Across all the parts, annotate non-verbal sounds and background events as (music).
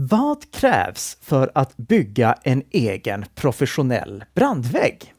Vad krävs för att bygga en egen professionell brandvägg?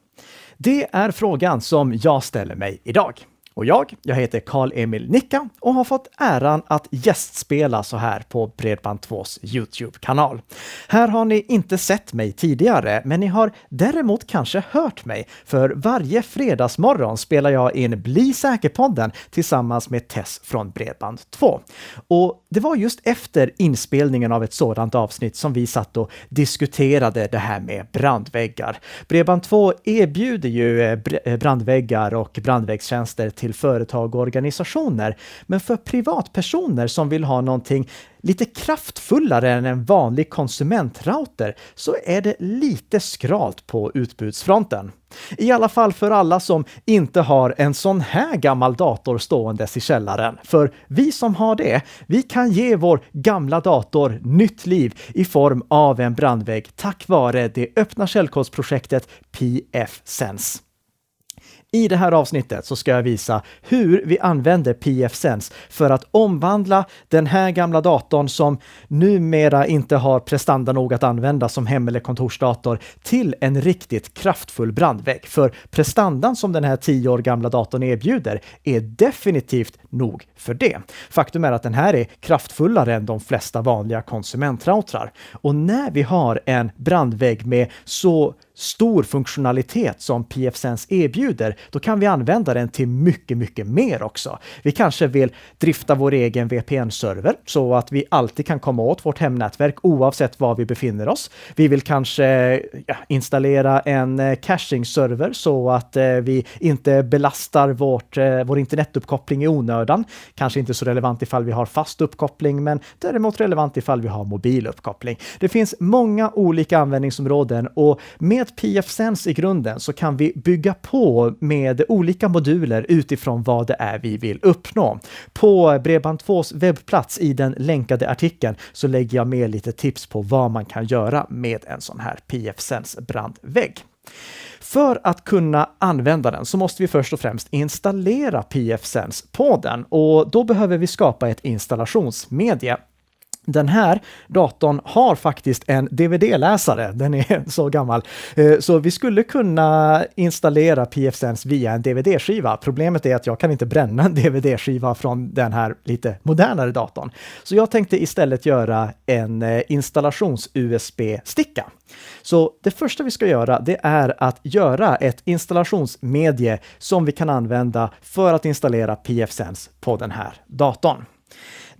Det är frågan som jag ställer mig idag. Och jag, jag heter Karl-Emil Nicka och har fått äran att gästspela så här på Bredband2s Youtube-kanal. Här har ni inte sett mig tidigare, men ni har däremot kanske hört mig, för varje fredagsmorgon spelar jag in Bli säker-podden tillsammans med Tess från Bredband2. Och det var just efter inspelningen av ett sådant avsnitt som vi satt och diskuterade det här med brandväggar. Bredband2 erbjuder ju eh, brandväggar och brandväggstjänster till till företag och organisationer. Men för privatpersoner som vill ha någonting lite kraftfullare än en vanlig konsumentrouter så är det lite skralt på utbudsfronten. I alla fall för alla som inte har en sån här gammal dator ståendes i källaren. För vi som har det, vi kan ge vår gamla dator nytt liv i form av en brandvägg tack vare det öppna källkodsprojektet pfSense. I det här avsnittet så ska jag visa hur vi använder PFSense för att omvandla den här gamla datorn som numera inte har prestanda nog att använda som hem eller kontorsdator till en riktigt kraftfull brandvägg. För prestandan som den här 10 år gamla datorn erbjuder är definitivt nog för det. Faktum är att den här är kraftfullare än de flesta vanliga konsumentroutrar. Och när vi har en brandvägg med så stor funktionalitet som PFSense erbjuder, då kan vi använda den till mycket, mycket mer också. Vi kanske vill drifta vår egen VPN-server så att vi alltid kan komma åt vårt hemnätverk oavsett var vi befinner oss. Vi vill kanske installera en eh, caching-server så att eh, vi inte belastar vårt, eh, vår internetuppkoppling i onödan. Kanske inte så relevant ifall vi har fast uppkoppling, men däremot relevant ifall vi har mobil uppkoppling. Det finns många olika användningsområden och med med PF i grunden så kan vi bygga på med olika moduler utifrån vad det är vi vill uppnå. På Bredband2s webbplats i den länkade artikeln så lägger jag med lite tips på vad man kan göra med en sån här pfSense brandvägg. För att kunna använda den så måste vi först och främst installera PFSense på den och då behöver vi skapa ett installationsmedie. Den här datorn har faktiskt en DVD-läsare, den är (laughs) så gammal. Eh, så vi skulle kunna installera PFSense via en DVD-skiva. Problemet är att jag kan inte bränna en DVD-skiva från den här lite modernare datorn. Så jag tänkte istället göra en eh, installations-USB-sticka. Så det första vi ska göra, det är att göra ett installationsmedie som vi kan använda för att installera PFSense på den här datorn.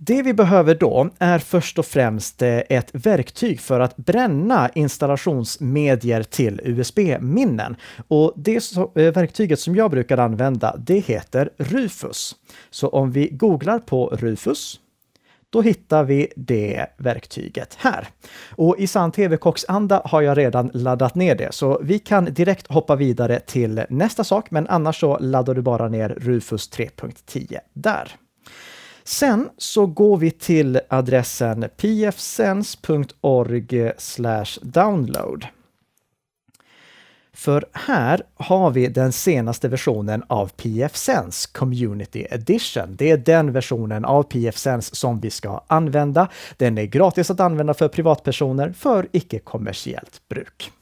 Det vi behöver då är först och främst eh, ett verktyg för att bränna installationsmedier till USB-minnen. Och Det eh, verktyget som jag brukar använda, det heter Rufus. Så om vi googlar på Rufus då hittar vi det verktyget här. Och i sann TV-kocksanda har jag redan laddat ner det, så vi kan direkt hoppa vidare till nästa sak, men annars så laddar du bara ner Rufus 3.10 där. Sen så går vi till adressen pfsense.org download. För här har vi den senaste versionen av PFSense Community Edition. Det är den versionen av PFSense som vi ska använda. Den är gratis att använda för privatpersoner för icke-kommersiellt bruk.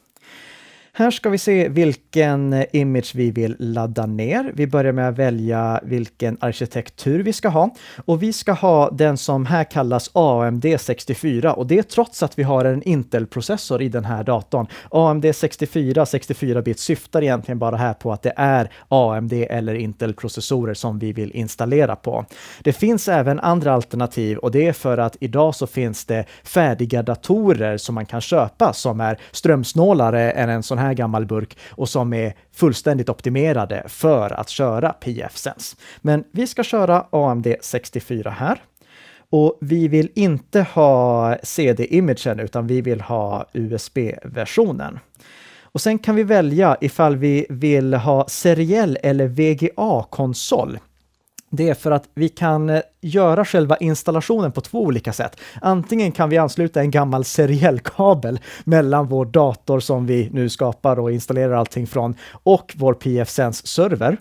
Här ska vi se vilken eh, image vi vill ladda ner. Vi börjar med att välja vilken arkitektur vi ska ha. Och vi ska ha den som här kallas AMD64 och det är trots att vi har en Intel-processor i den här datorn. AMD64, 64-bit syftar egentligen bara här på att det är AMD eller Intel-processorer som vi vill installera på. Det finns även andra alternativ och det är för att idag så finns det färdiga datorer som man kan köpa som är strömsnålare än en sån här här gammal burk och som är fullständigt optimerade för att köra pfSense. Men vi ska köra AMD 64 här. Och vi vill inte ha CD-imagen utan vi vill ha USB-versionen. Och sen kan vi välja ifall vi vill ha seriell eller VGA-konsol det är för att vi kan eh, göra själva installationen på två olika sätt. Antingen kan vi ansluta en gammal seriell kabel mellan vår dator som vi nu skapar och installerar allting från och vår PFSense server.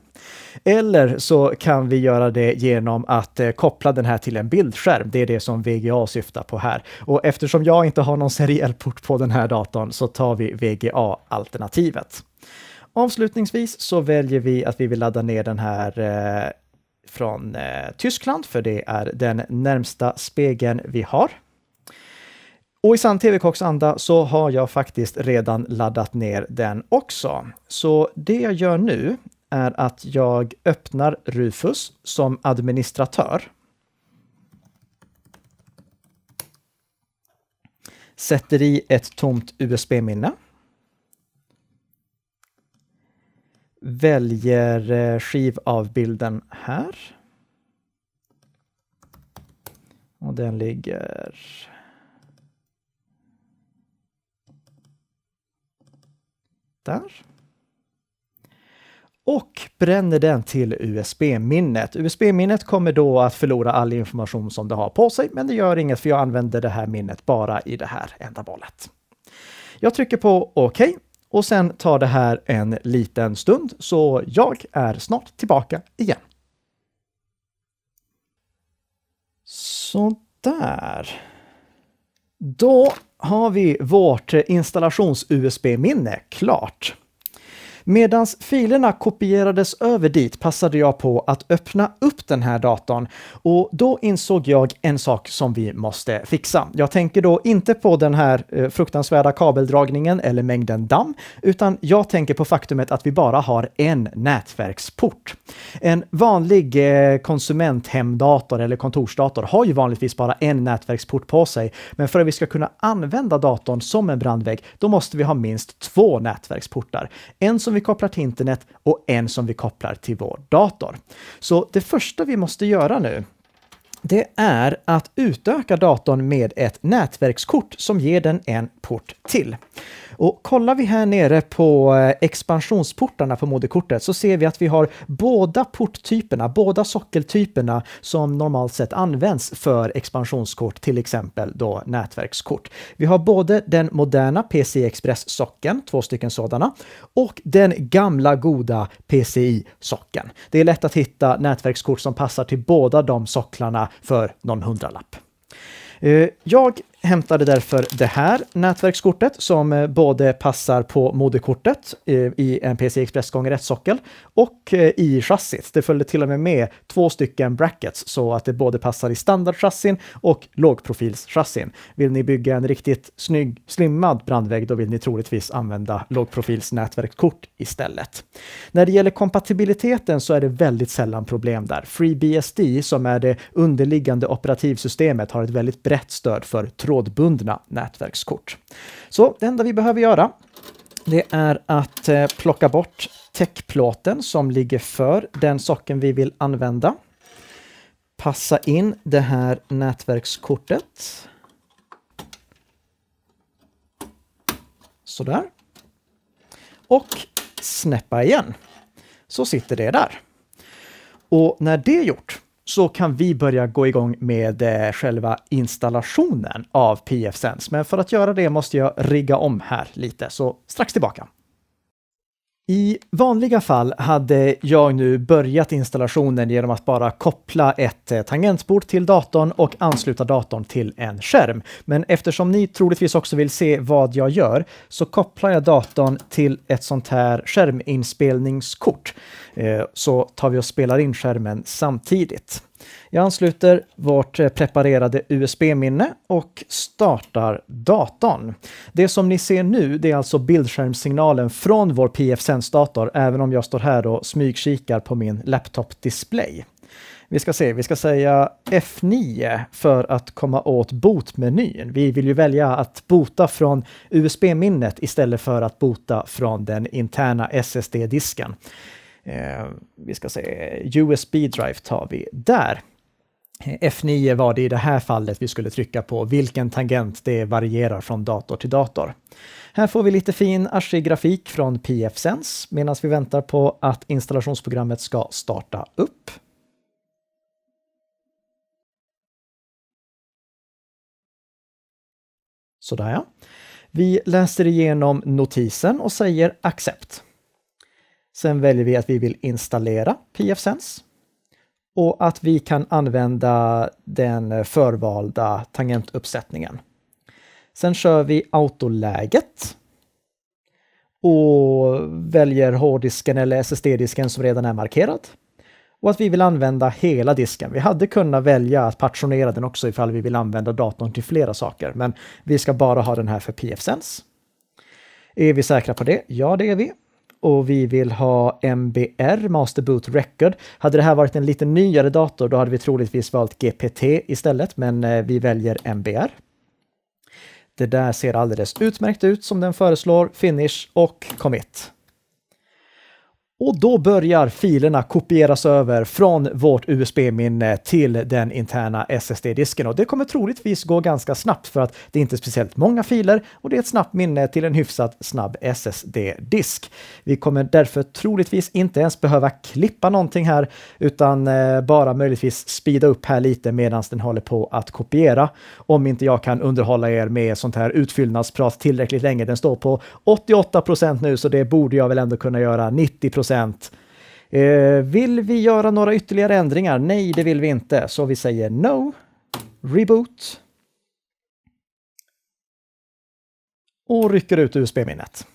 Eller så kan vi göra det genom att eh, koppla den här till en bildskärm. Det är det som VGA syftar på här. Och eftersom jag inte har någon seriell port på den här datorn så tar vi VGA-alternativet. Avslutningsvis så väljer vi att vi vill ladda ner den här eh, från eh, Tyskland, för det är den närmsta spegeln vi har. Och i sann TV-kocks anda så har jag faktiskt redan laddat ner den också. Så det jag gör nu är att jag öppnar Rufus som administratör. Sätter i ett tomt USB-minne. väljer eh, skivavbilden här. Och den ligger... Där. Och bränner den till USB-minnet. USB-minnet kommer då att förlora all information som det har på sig, men det gör inget för jag använder det här minnet bara i det här ändamålet. Jag trycker på OK och sen tar det här en liten stund, så jag är snart tillbaka igen. Sådär. Då har vi vårt installations-USB-minne klart. Medans filerna kopierades över dit passade jag på att öppna upp den här datorn och då insåg jag en sak som vi måste fixa. Jag tänker då inte på den här eh, fruktansvärda kabeldragningen eller mängden damm, utan jag tänker på faktumet att vi bara har en nätverksport. En vanlig eh, konsumenthemdator eller kontorsdator har ju vanligtvis bara en nätverksport på sig, men för att vi ska kunna använda datorn som en brandvägg, då måste vi ha minst två nätverksportar. En som vi kopplar till internet och en som vi kopplar till vår dator. Så det första vi måste göra nu det är att utöka datorn med ett nätverkskort som ger den en port till. Och kollar vi här nere på eh, expansionsportarna på moderkortet så ser vi att vi har båda porttyperna, båda sockeltyperna som normalt sett används för expansionskort, till exempel då nätverkskort. Vi har både den moderna PCI Express-sockeln, två stycken sådana, och den gamla goda PCI-sockeln. Det är lätt att hitta nätverkskort som passar till båda de socklarna för någon hundralapp. Eh, jag hämtade därför det här nätverkskortet som eh, både passar på moderkortet eh, i en PCI Express-gånger 1-sockel och eh, i chassit. Det följde till och med med två stycken brackets så att det både passar i standardchassin och lågprofilschassin. Vill ni bygga en riktigt snygg slimmad brandvägg, då vill ni troligtvis använda lågprofilsnätverkskort istället. När det gäller kompatibiliteten så är det väldigt sällan problem där. FreeBSD, som är det underliggande operativsystemet, har ett väldigt brett stöd för trådbundna nätverkskort. Så det enda vi behöver göra det är att eh, plocka bort täckplåten som ligger för den socken vi vill använda. Passa in det här nätverkskortet. Sådär. Och snäppa igen. Så sitter det där. Och när det är gjort så kan vi börja gå igång med eh, själva installationen av PFSense. Men för att göra det måste jag rigga om här lite, så strax tillbaka. I vanliga fall hade jag nu börjat installationen genom att bara koppla ett eh, tangentbord till datorn och ansluta datorn till en skärm. Men eftersom ni troligtvis också vill se vad jag gör så kopplar jag datorn till ett sånt här skärminspelningskort. Eh, så tar vi och spelar in skärmen samtidigt. Jag ansluter vårt eh, preparerade USB-minne och startar datorn. Det som ni ser nu det är alltså bildskärmssignalen från vår PFSense-dator även om jag står här och smygkikar på min laptop-display. Vi ska se, vi ska säga F9 för att komma åt botmenyn. Vi vill ju välja att bota från USB-minnet istället för att bota från den interna SSD-disken. Eh, vi ska se, USB-drive tar vi där. F9 var det i det här fallet vi skulle trycka på vilken tangent det varierar från dator till dator. Här får vi lite fin ASCII grafik från PFSense medan vi väntar på att installationsprogrammet ska starta upp. Sådär ja. Vi läser igenom notisen och säger accept. Sen väljer vi att vi vill installera pfSense och att vi kan använda den förvalda tangentuppsättningen. Sen kör vi autoläget och väljer hårddisken eller SSD-disken som redan är markerad. Och att vi vill använda hela disken. Vi hade kunnat välja att partitionera den också ifall vi vill använda datorn till flera saker, men vi ska bara ha den här för pfSense. Är vi säkra på det? Ja, det är vi och vi vill ha MBR, Master Boot Record. Hade det här varit en lite nyare dator då hade vi troligtvis valt GPT istället, men eh, vi väljer MBR. Det där ser alldeles utmärkt ut som den föreslår, finish och commit. Och då börjar filerna kopieras över från vårt USB-minne till den interna SSD-disken och det kommer troligtvis gå ganska snabbt för att det är inte speciellt många filer och det är ett snabbt minne till en hyfsat snabb SSD-disk. Vi kommer därför troligtvis inte ens behöva klippa någonting här utan eh, bara möjligtvis speeda upp här lite medan den håller på att kopiera. Om inte jag kan underhålla er med sånt här utfyllnadsprat tillräckligt länge. Den står på 88 procent nu så det borde jag väl ändå kunna göra 90 procent. Eh, vill vi göra några ytterligare ändringar? Nej, det vill vi inte. Så vi säger no, reboot och rycker ut USB-minnet.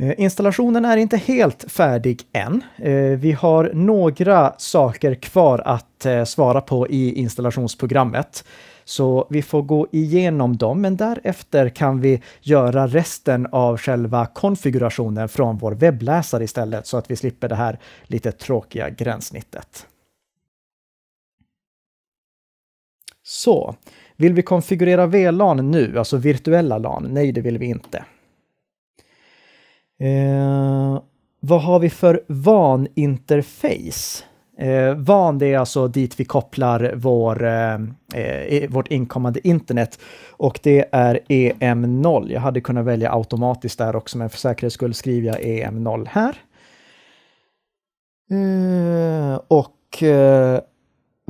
Eh, installationen är inte helt färdig än. Eh, vi har några saker kvar att eh, svara på i installationsprogrammet. Så vi får gå igenom dem, men därefter kan vi göra resten av själva konfigurationen från vår webbläsare istället så att vi slipper det här lite tråkiga gränssnittet. Så, vill vi konfigurera VLAN nu, alltså virtuella LAN? Nej, det vill vi inte. Eh, vad har vi för VAN-interface? Eh, VAN det är alltså dit vi kopplar vår, eh, eh vårt inkommande internet och det är EM0. Jag hade kunnat välja automatiskt där också men för säkerhets skull skriver jag EM0 här. Eh, och eh,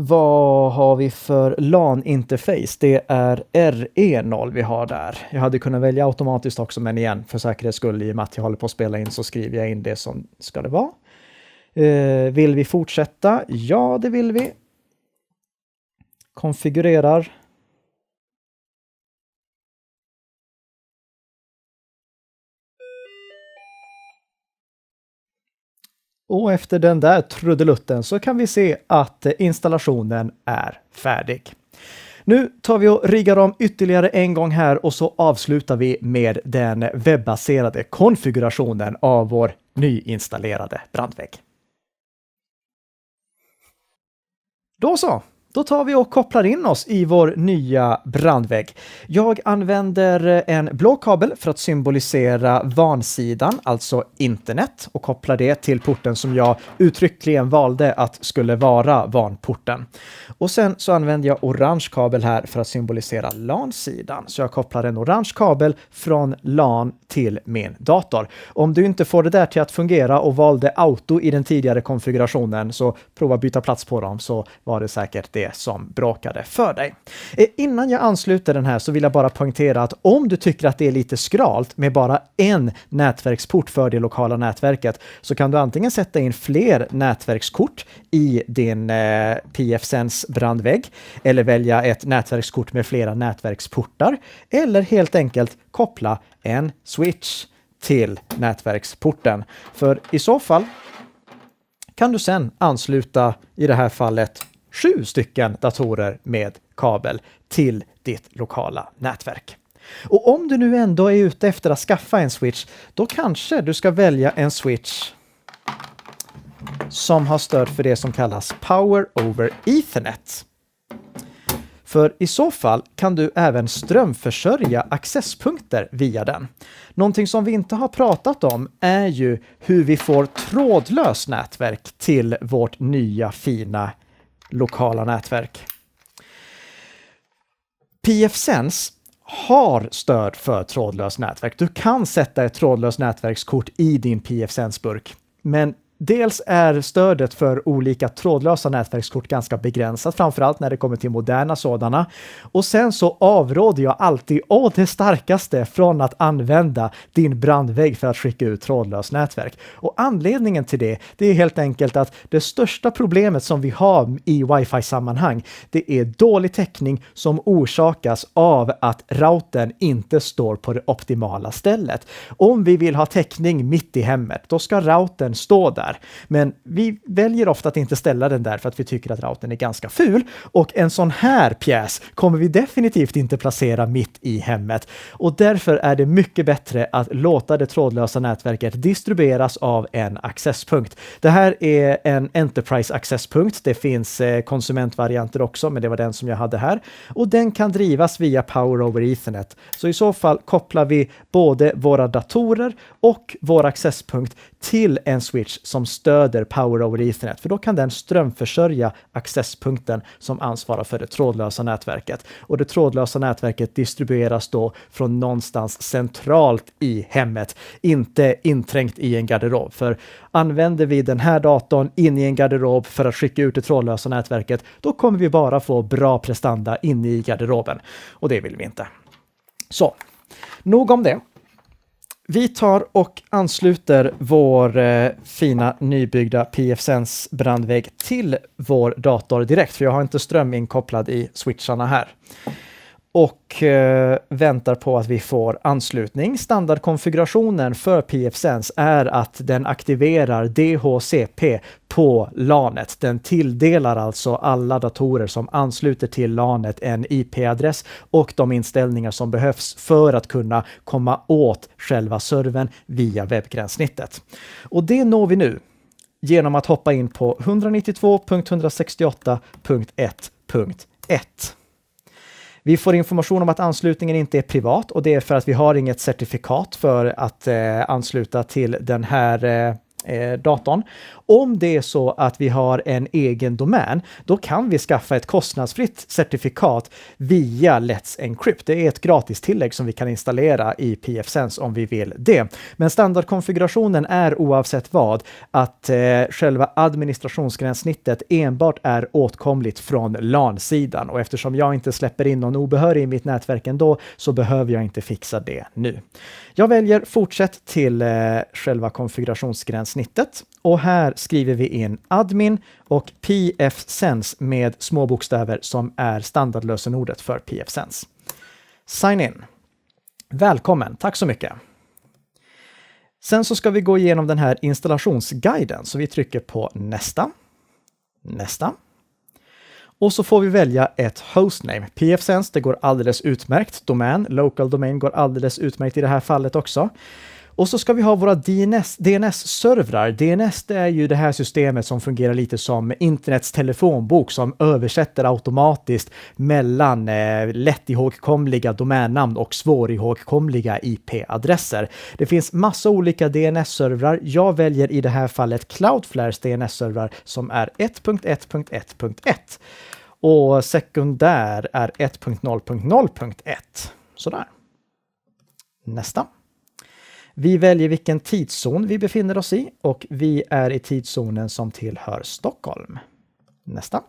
vad har vi för LAN-interface? Det är RE0 vi har där. Jag hade kunnat välja automatiskt också, men igen, för säkerhets skull, i och med att jag håller på att spela in, så skriver jag in det som ska det vara. Eh, vill vi fortsätta? Ja, det vill vi. Konfigurerar. Och efter den där trudelutten så kan vi se att installationen är färdig. Nu tar vi och riggar om ytterligare en gång här och så avslutar vi med den webbaserade konfigurationen av vår nyinstallerade brandvägg. Då så! Då tar vi och kopplar in oss i vår nya brandvägg. Jag använder en blå kabel för att symbolisera vansidan, alltså internet, och kopplar det till porten som jag uttryckligen valde att skulle vara vanporten. Och sen så använder jag orange kabel här för att symbolisera LAN-sidan. Så jag kopplar en orange kabel från LAN till min dator. Om du inte får det där till att fungera och valde auto i den tidigare konfigurationen så prova byta plats på dem så var det säkert det det som bråkade för dig. Eh, innan jag ansluter den här så vill jag bara poängtera att om du tycker att det är lite skralt med bara en nätverksport för det lokala nätverket så kan du antingen sätta in fler nätverkskort i din eh, PFSense brandvägg eller välja ett nätverkskort med flera nätverksportar eller helt enkelt koppla en switch till nätverksporten. För i så fall kan du sedan ansluta, i det här fallet, sju stycken datorer med kabel till ditt lokala nätverk. Och om du nu ändå är ute efter att skaffa en switch, då kanske du ska välja en switch som har stöd för det som kallas Power over Ethernet. För i så fall kan du även strömförsörja accesspunkter via den. Någonting som vi inte har pratat om är ju hur vi får trådlöst nätverk till vårt nya fina lokala nätverk. PFSense har stöd för trådlöst nätverk. Du kan sätta ett trådlöst nätverkskort i din PFSense-burk, men Dels är stödet för olika trådlösa nätverkskort ganska begränsat, framförallt när det kommer till moderna sådana. Och sen så avråder jag alltid, å det starkaste, från att använda din brandvägg för att skicka ut trådlöst nätverk. Och anledningen till det, det är helt enkelt att det största problemet som vi har i wifi-sammanhang, det är dålig täckning som orsakas av att routern inte står på det optimala stället. Om vi vill ha täckning mitt i hemmet, då ska routern stå där där. Men vi väljer ofta att inte ställa den där för att vi tycker att routern är ganska ful. Och en sån här pjäs kommer vi definitivt inte placera mitt i hemmet. Och därför är det mycket bättre att låta det trådlösa nätverket distribueras av en accesspunkt. Det här är en Enterprise accesspunkt. Det finns eh, konsumentvarianter också, men det var den som jag hade här. Och den kan drivas via Power over Ethernet. Så i så fall kopplar vi både våra datorer och vår accesspunkt till en switch som som stöder Power over Ethernet, för då kan den strömförsörja accesspunkten som ansvarar för det trådlösa nätverket. Och det trådlösa nätverket distribueras då från någonstans centralt i hemmet, inte inträngt i en garderob. För använder vi den här datorn in i en garderob för att skicka ut det trådlösa nätverket, då kommer vi bara få bra prestanda inne i garderoben. Och det vill vi inte. Så, nog om det. Vi tar och ansluter vår eh, fina nybyggda PFSense brandvägg till vår dator direkt, för jag har inte ström inkopplad i switcharna här och eh, väntar på att vi får anslutning. Standardkonfigurationen för PFSense är att den aktiverar DHCP på LANet. Den tilldelar alltså alla datorer som ansluter till LANet en IP-adress och de inställningar som behövs för att kunna komma åt själva servern via webbgränssnittet. Och det når vi nu genom att hoppa in på 192.168.1.1. Vi får information om att anslutningen inte är privat och det är för att vi har inget certifikat för att eh, ansluta till den här eh, eh, datorn. Om det är så att vi har en egen domän, då kan vi skaffa ett kostnadsfritt certifikat via Let's Encrypt. Det är ett gratis tillägg som vi kan installera i PFSense om vi vill det. Men standardkonfigurationen är oavsett vad att eh, själva administrationsgränssnittet enbart är åtkomligt från LAN-sidan och eftersom jag inte släpper in någon obehörig i mitt nätverk ändå så behöver jag inte fixa det nu. Jag väljer fortsätt till eh, själva konfigurationsgränssnittet snittet. Och här skriver vi in admin och pfSense med små bokstäver som är standardlösenordet för pfSense. Sign in. Välkommen, tack så mycket. Sen så ska vi gå igenom den här installationsguiden, så vi trycker på nästa, nästa. Och så får vi välja ett hostname. pfSense, det går alldeles utmärkt. Domän, local domain går alldeles utmärkt i det här fallet också. Och så ska vi ha våra DNS-servrar. DNS, DNS är ju det här systemet som fungerar lite som internets telefonbok som översätter automatiskt mellan eh, lättihågkomliga domännamn och svårihågkomliga IP-adresser. Det finns massa olika DNS-servrar. Jag väljer i det här fallet Cloudflares DNS-servrar som är 1.1.1.1 och sekundär är 1.0.0.1. Sådär. Nästa. Vi väljer vilken tidszon vi befinner oss i och vi är i tidszonen som tillhör Stockholm. Nästa.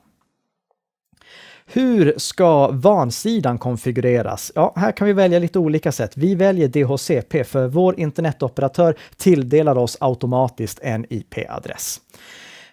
Hur ska vansidan konfigureras? Ja, här kan vi välja lite olika sätt. Vi väljer DHCP för vår internetoperatör tilldelar oss automatiskt en IP-adress.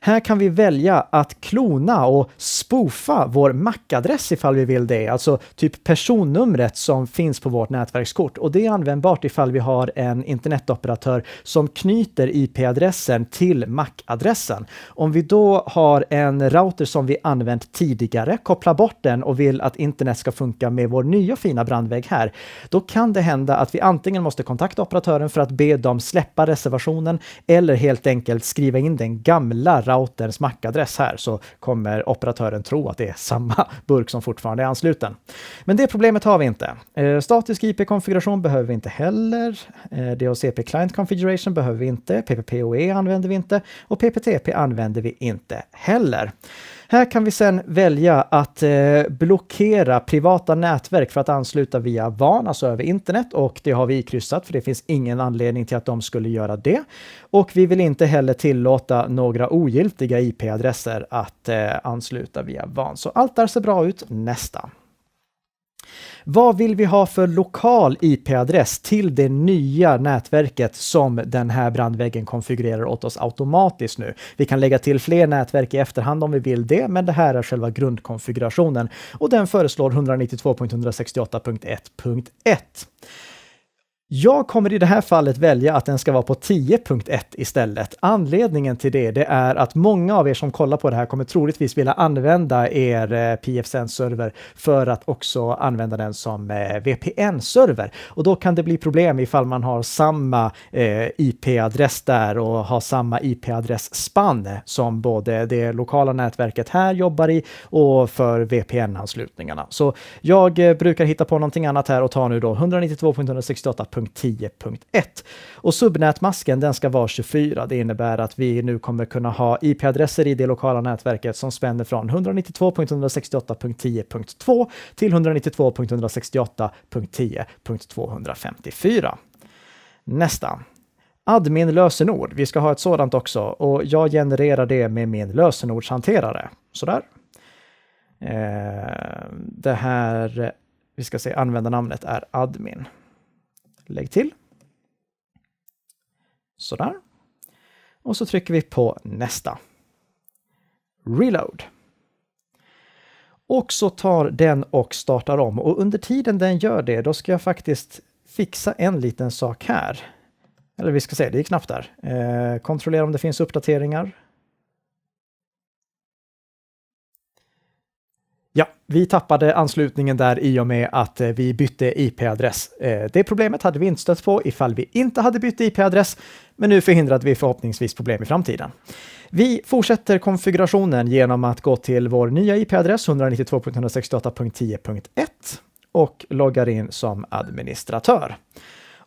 Här kan vi välja att klona och spoofa vår MAC-adress ifall vi vill det, alltså typ personnumret som finns på vårt nätverkskort. Och det är användbart ifall vi har en internetoperatör som knyter IP-adressen till MAC-adressen. Om vi då har en router som vi använt tidigare, kopplar bort den och vill att internet ska funka med vår nya fina brandvägg här, då kan det hända att vi antingen måste kontakta operatören för att be dem släppa reservationen eller helt enkelt skriva in den gamla routern routers MAC-adress här så kommer operatören tro att det är samma burk som fortfarande är ansluten. Men det problemet har vi inte. Eh, statisk IP-konfiguration behöver vi inte heller. Eh, DHCP Client Configuration behöver vi inte. PPPoE använder vi inte och PPTP använder vi inte heller. Här kan vi sedan välja att eh, blockera privata nätverk för att ansluta via VAN, alltså över internet. Och det har vi kryssat för det finns ingen anledning till att de skulle göra det. Och vi vill inte heller tillåta några ogiltiga IP-adresser att eh, ansluta via VAN. Så allt där ser bra ut. Nästa! Vad vill vi ha för lokal IP-adress till det nya nätverket som den här brandväggen konfigurerar åt oss automatiskt nu? Vi kan lägga till fler nätverk i efterhand om vi vill det, men det här är själva grundkonfigurationen och den föreslår 192.168.1.1. Jag kommer i det här fallet välja att den ska vara på 10.1 istället. Anledningen till det, det är att många av er som kollar på det här kommer troligtvis vilja använda er eh, PFSense-server för att också använda den som eh, VPN-server. Och då kan det bli problem ifall man har samma eh, IP-adress där och har samma IP-adressspann som både det lokala nätverket här jobbar i och för VPN-anslutningarna. Så jag brukar hitta på någonting annat här och ta nu då 192.168 1.10.1. Och subnätmasken den ska vara 24. Det innebär att vi nu kommer kunna ha IP-adresser i det lokala nätverket som spänner från 192.168.10.2 till 192.168.10.254. Nästa admin lösenord. Vi ska ha ett sådant också och jag genererar det med min lösenordshanterare. Sådär. det här, vi ska se, användarnamnet är admin. Lägg till. Sådär. Och så trycker vi på nästa. Reload. Och så tar den och startar om och under tiden den gör det då ska jag faktiskt fixa en liten sak här. Eller vi ska se, det är knappt där. Eh, kontrollera om det finns uppdateringar. Ja, vi tappade anslutningen där i och med att eh, vi bytte IP-adress. Eh, det problemet hade vi inte stött på ifall vi inte hade bytt IP-adress, men nu förhindrade vi förhoppningsvis problem i framtiden. Vi fortsätter konfigurationen genom att gå till vår nya IP-adress 192.168.10.1 och loggar in som administratör.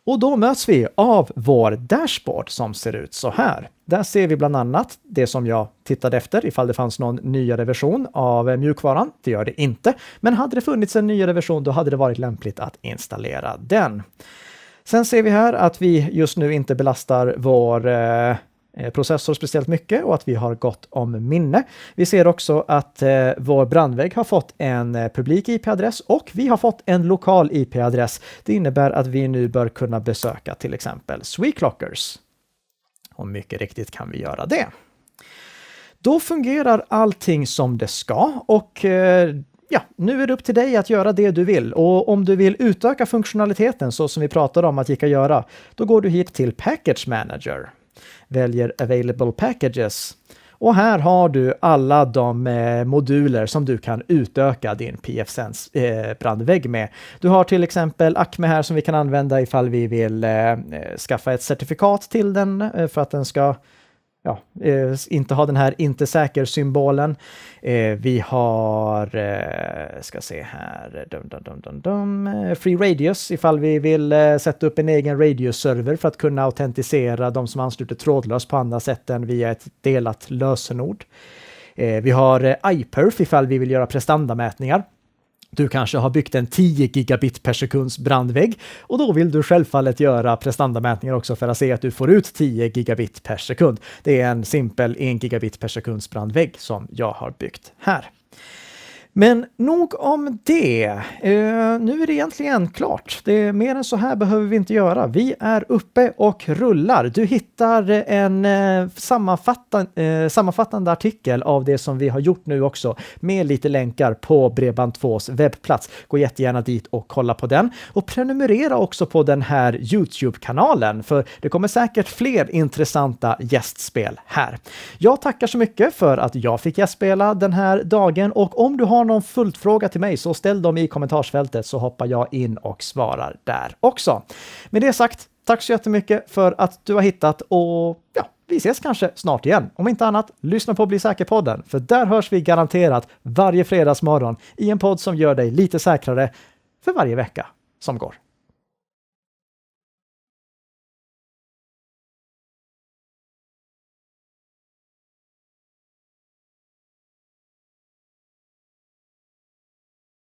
Och då möts vi av vår dashboard som ser ut så här. Där ser vi bland annat det som jag tittade efter ifall det fanns någon nyare version av mjukvaran. Det gör det inte, men hade det funnits en nyare version då hade det varit lämpligt att installera den. Sen ser vi här att vi just nu inte belastar vår eh, Eh, processor speciellt mycket och att vi har gott om minne. Vi ser också att eh, vår brandvägg har fått en eh, publik IP-adress och vi har fått en lokal IP-adress. Det innebär att vi nu bör kunna besöka till exempel Sweclockers. Och mycket riktigt kan vi göra det. Då fungerar allting som det ska och eh, ja, nu är det upp till dig att göra det du vill och om du vill utöka funktionaliteten så som vi pratade om att gick att göra, då går du hit till Package Manager. Väljer Available Packages. Och här har du alla de eh, moduler som du kan utöka din PFSense eh, brandvägg med. Du har till exempel Acme här som vi kan använda ifall vi vill eh, skaffa ett certifikat till den för att den ska ja, eh, inte ha den här inte säker-symbolen. Eh, vi har, eh, ska se här, dum, dum, dum, dum, eh, Free Radius ifall vi vill eh, sätta upp en egen radioserver för att kunna autentisera de som ansluter trådlöst på andra sätt än via ett delat lösenord. Eh, vi har iPerf ifall vi vill göra prestandamätningar. Du kanske har byggt en 10 gigabit per sekunds brandvägg och då vill du självfallet göra prestandamätningar också för att se att du får ut 10 gigabit per sekund. Det är en simpel 1 gigabit per sekunds brandvägg som jag har byggt här. Men nog om det. Eh, nu är det egentligen klart. Det är mer än så här behöver vi inte göra. Vi är uppe och rullar. Du hittar en eh, sammanfattande, eh, sammanfattande artikel av det som vi har gjort nu också med lite länkar på Bredband2s webbplats. Gå jättegärna dit och kolla på den och prenumerera också på den här Youtube-kanalen för det kommer säkert fler intressanta gästspel här. Jag tackar så mycket för att jag fick gästspela den här dagen och om du har har någon följdfråga till mig så ställ dem i kommentarsfältet så hoppar jag in och svarar där också. Med det sagt, tack så jättemycket för att du har hittat och ja, vi ses kanske snart igen. Om inte annat, lyssna på Bli säker-podden, för där hörs vi garanterat varje fredagsmorgon i en podd som gör dig lite säkrare för varje vecka som går.